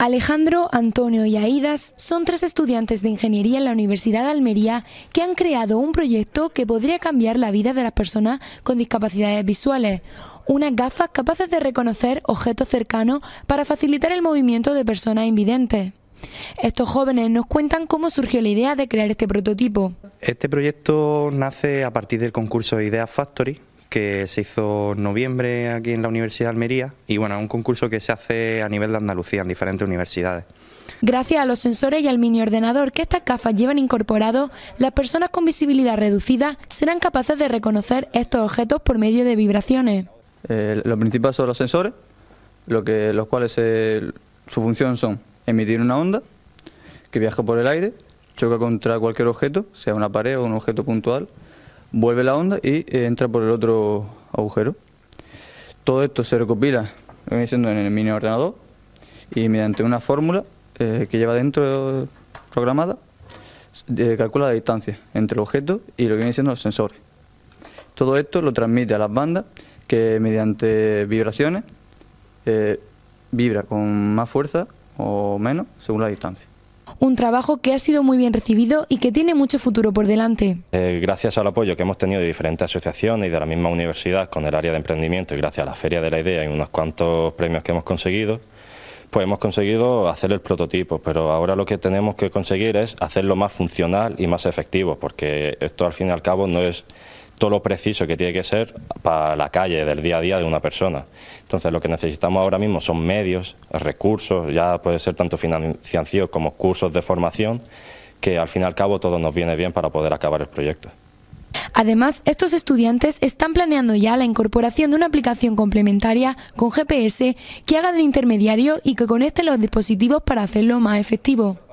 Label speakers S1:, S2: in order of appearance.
S1: Alejandro, Antonio y Aidas son tres estudiantes de ingeniería en la Universidad de Almería que han creado un proyecto que podría cambiar la vida de las personas con discapacidades visuales. Unas gafas capaces de reconocer objetos cercanos para facilitar el movimiento de personas invidentes. Estos jóvenes nos cuentan cómo surgió la idea de crear este prototipo.
S2: Este proyecto nace a partir del concurso Ideas Factory, que se hizo en noviembre aquí en la Universidad de Almería y bueno, un concurso que se hace a nivel de Andalucía en diferentes universidades.
S1: Gracias a los sensores y al mini ordenador que estas cajas llevan incorporados, las personas con visibilidad reducida serán capaces de reconocer estos objetos por medio de vibraciones.
S3: Los eh, lo principal son los sensores, lo que, los cuales eh, su función son emitir una onda que viaja por el aire, choca contra cualquier objeto, sea una pared o un objeto puntual, vuelve la onda y eh, entra por el otro agujero. Todo esto se recopila en el mini ordenador y mediante una fórmula eh, que lleva dentro programada calcula la distancia entre el objeto y lo que viene siendo los sensores. Todo esto lo transmite a las bandas que mediante vibraciones eh, vibra con más fuerza o menos según la distancia
S1: un trabajo que ha sido muy bien recibido y que tiene mucho futuro por delante.
S2: Eh, gracias al apoyo que hemos tenido de diferentes asociaciones y de la misma universidad con el área de emprendimiento y gracias a la Feria de la Idea y unos cuantos premios que hemos conseguido, pues hemos conseguido hacer el prototipo, pero ahora lo que tenemos que conseguir es hacerlo más funcional y más efectivo, porque esto al fin y al cabo no es todo lo preciso que tiene que ser para la calle, del día a día de una persona. Entonces lo que necesitamos ahora mismo son medios, recursos, ya puede ser tanto financiación como cursos de formación, que al fin y al cabo todo nos viene bien para poder acabar el proyecto.
S1: Además, estos estudiantes están planeando ya la incorporación de una aplicación complementaria con GPS que haga de intermediario y que conecte los dispositivos para hacerlo más efectivo.